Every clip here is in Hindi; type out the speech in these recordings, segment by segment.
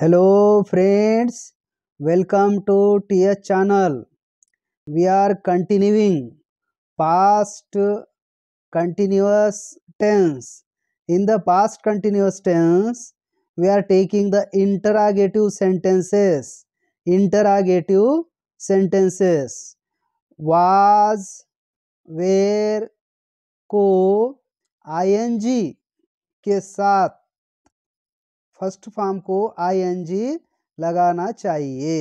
Hello friends welcome to T H channel we are continuing past continuous tense in the past continuous tense we are taking the interrogative sentences interrogative sentences was were को आईएनजी के साथ फर्स्ट फॉर्म को आईएनजी लगाना चाहिए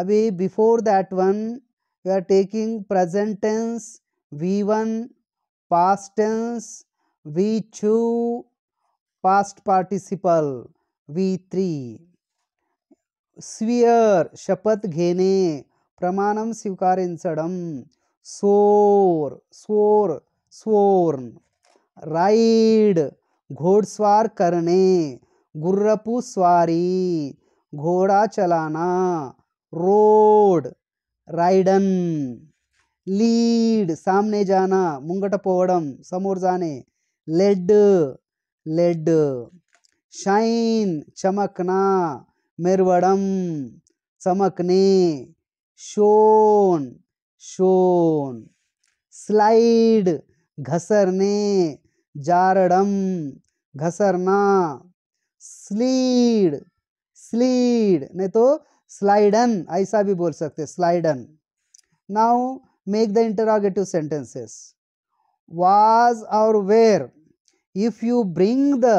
अभी before that one you are taking present tense V one past tense V two past participle V three swear शपथ घेने प्रमाणम स्वीकार सोर सोर स्वोर्न राइड घोड़स्वार करने गुर्रपु स्वारी घोड़ा चलाना रोड राइडन लीड सामने जाना मुंगट పోవడం समोर जाने लेड लेड शाइन चमकना मेरवड़म चमकने शोन शोन स्लाइड घसरने जारड़म घसरना स्लीड स्लीड नहीं तो स्लाइडन ऐसा भी बोल सकते slidden now make the interrogative sentences was और were if you bring the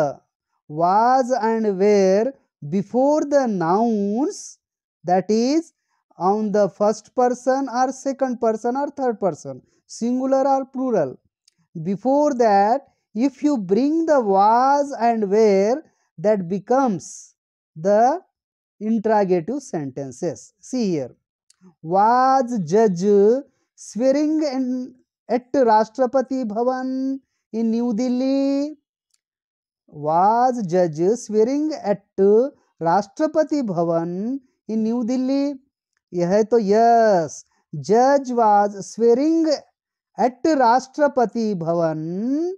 was and were before the nouns that is on the first person और सेकंड पर्सन और थर्ड पर्सन सिंगुलर और plural before that if you bring the was and were that becomes the interrogative sentences. See here. Was judge swearing in, at Rashtrapati Bhavan in New Delhi? Was judge swearing at Rashtrapati Bhavan in New Delhi? yeah to yes judge was swearing at rashtrapati bhavan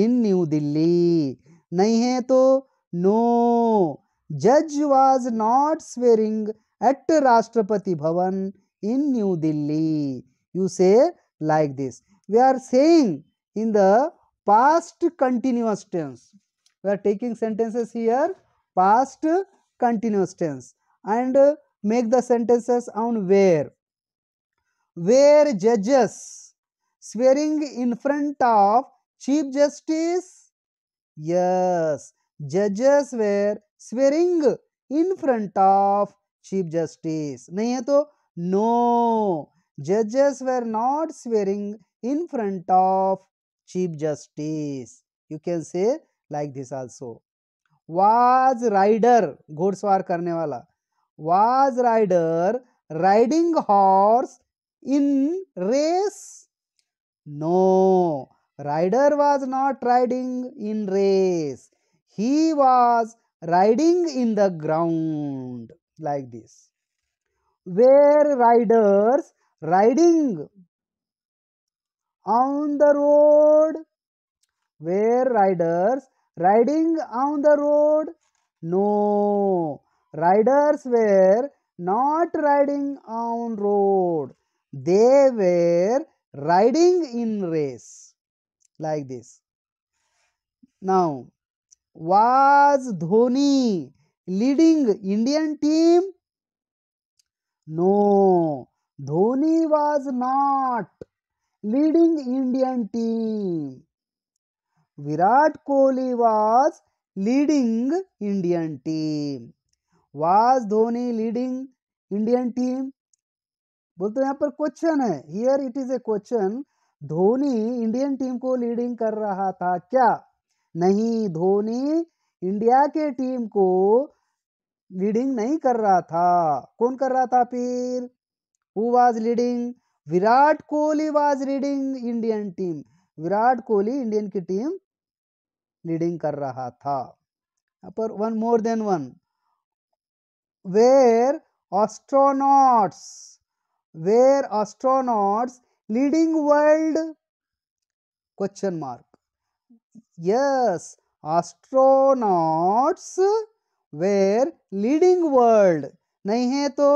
in new delhi nahi hai to No, judge was not swearing at Rashtrapati Bhavan in New Delhi. You say like this. We are saying in the past continuous tense. We are taking sentences here past continuous tense and make the sentences on where. Where judges swearing in front of Chief Justice? Yes, जजेस were swearing in front of chief justice नहीं है तो नो जजेस were not swearing in front of chief justice you can say like this also was rider घोड़सवार करने वाला was rider riding horse in race no rider was not riding in race he was riding in the ground like this were riders riding on the road were riders riding on the road no riders were not riding on road they were riding in race like this now was dhoni leading indian team no dhoni was not leading indian team virat kohli was leading indian team was dhoni leading indian team बोलते यहाँ पर क्वेश्चन है here it is a question Dhoni Indian team को लीडिंग कर रहा था क्या नहीं धोनी इंडिया के टीम को लीडिंग नहीं कर रहा था कौन कर रहा था फिर who was leading Virat Kohli was leading Indian team Virat Kohli Indian की टीम लीडिंग कर रहा था पर one more than one were astronauts were astronauts leading world question mark Yes, astronauts were leading world. नहीं है तो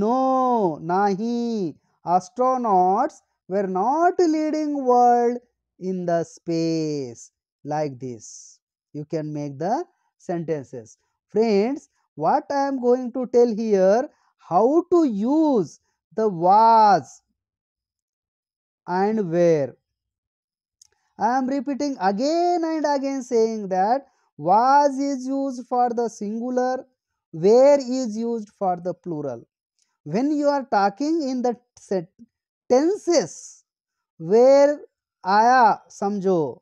no, nahi. Astronauts were not leading world in the space like this. You can make the sentences. Friends, what I am going to tell here, how to use the was and where I am repeating again and again saying that was is used for the singular, where is used for the plural. When you are talking in the set tenses, where aaya samjho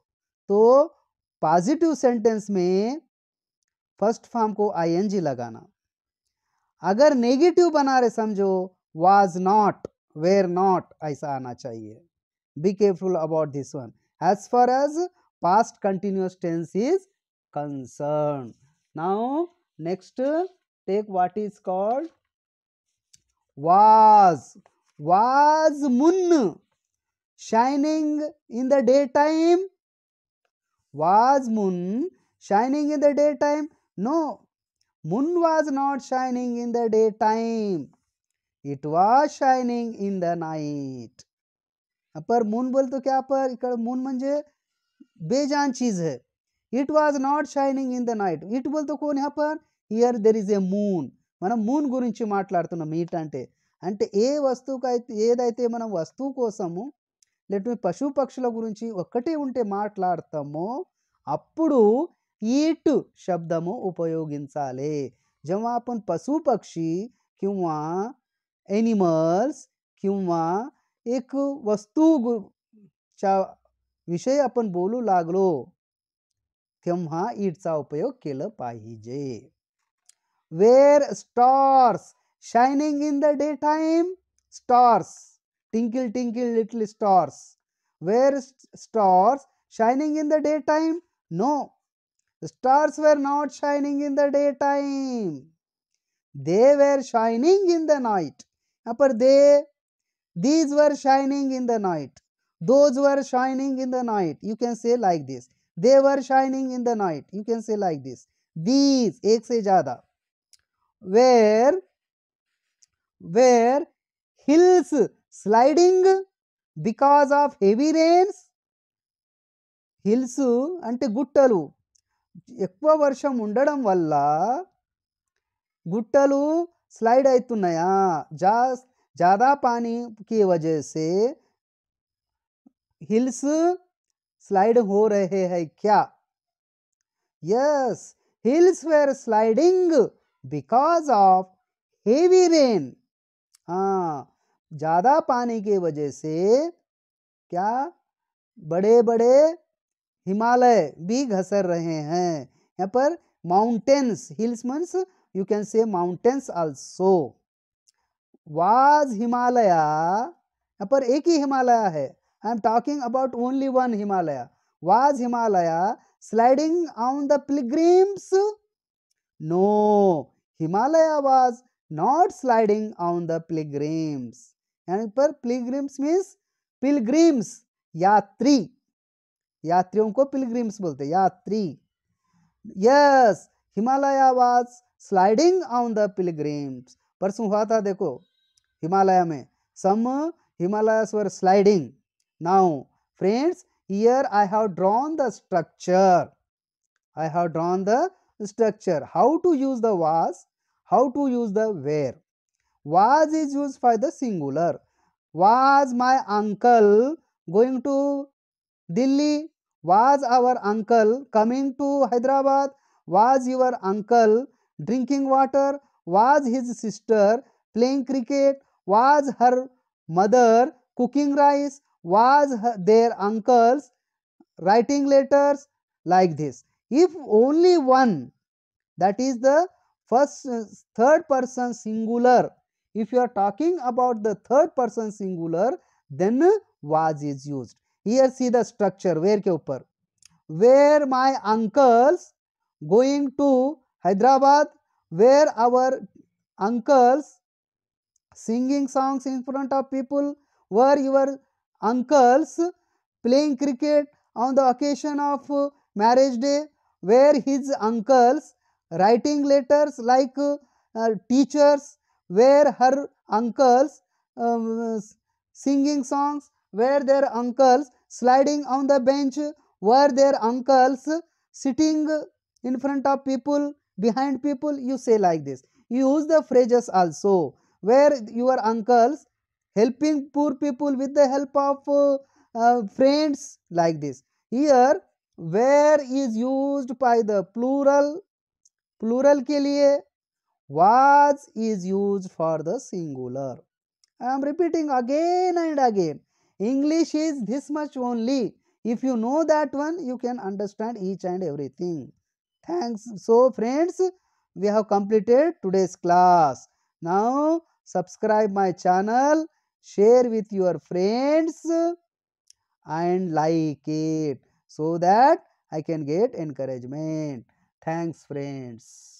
to positive sentence mein first form ko ing lagana अगर नेगेटिव बना रहे समझो वाज नॉट वेयर नॉट ऐसा आना चाहिए be careful about this one as far as past continuous tense is concerned. Now, next take what is called was. Was moon shining in the daytime? Was moon shining in the daytime? No, moon was not shining in the daytime. It was shining in the night. पर మూన్ బోల్తో క్యాపర్ ఇక్కడ మూన్ मून బేజాన్ చీజ్ चीज है was not shining in the night it బోల్తో కోన్ హ్యాపర్ here there is a moon మనం మూన్ గురించి మాట్లాడుతున్నాం ఇట్ అంటే అంటే ఏ వస్తువుకైతే ఏదైతే మనం వస్తువు కోసము లేకపోతే పశు పక్షుల గురించి ఒక్కటి ఉంటే మాట్లాడతామో అప్పుడు ఈట్ శబ్దము ఉపయోగించాలి जेव्हा आपण पशु पक्षी किंवा एनिमल्स एक वस्तु च्या विषयी आपण बोलू लागलो ईट का उपयोग केला पाहिजे were stars shining in the day time stars twinkle twinkle little stars were stars shining in the day time no stars were not shining in the daytime they were shining in the night यहाँ पर दे These were shining in the night. Those were shining in the night. You can say like this. They were shining in the night. You can say like this. These, एक से ज़्यादा. Where, where hills sliding because of heavy rains. Hills అంటే గుట్టలు ఎక్కువ వర్షం ఉండడం వల్ల గుట్టలు స్లైడ్ అవుతున్నాయా జాస్ ज़्यादा पानी की वजह से हिल्स स्लाइड हो रहे हैं क्या yes hills were sliding because of heavy rain हाँ ज़्यादा पानी की वजह से क्या बड़े बड़े हिमालय भी घसर रहे हैं यहाँ पर mountains hills means you can say mountains also was Himalaya यहाँ पर एक ही हिमालय है I am talking about only one Himalaya was Himalaya sliding on the pilgrims no Himalaya was not sliding on the pilgrims यानी पर पिलग्रिम्स मीन्स पिलग्रिम्स यात्री यात्रियों को पिलग्रिम्स बोलते यात्री yes Himalaya was sliding on the pilgrims परसों हुआ था देखो Himalaya mein. Some Himalayas were sliding. Now, friends, here I have drawn the structure. I have drawn the structure. How to use the was, how to use the where. Was is used for the singular. Was my uncle going to Delhi? Was our uncle coming to Hyderabad? Was your uncle drinking water? Was his sister playing cricket? Was her mother cooking rice? Was her, their uncles writing letters? Like this. If only one, that is the first third person singular, if you are talking about the third person singular, then was is used. Here see the structure where के ऊपर where my uncles going to Hyderabad, where our uncles singing songs in front of people? Were your uncles playing cricket on the occasion of uh, marriage day? Were his uncles writing letters like uh, teachers? Were her uncles um, singing songs? Were their uncles sliding on the bench? Were their uncles sitting in front of people, behind people? You say like this. You use the phrases also where your uncles helping poor people with the help of uh, uh, friends like this. Here where is used by the plural, plural के लिए was is used for the singular. I am repeating again and again. English is this much only. If you know that one, you can understand each and everything. Thanks. So, friends, we have completed today's class. Now, subscribe my channel, share with your friends and like it so that I can get encouragement. Thanks friends.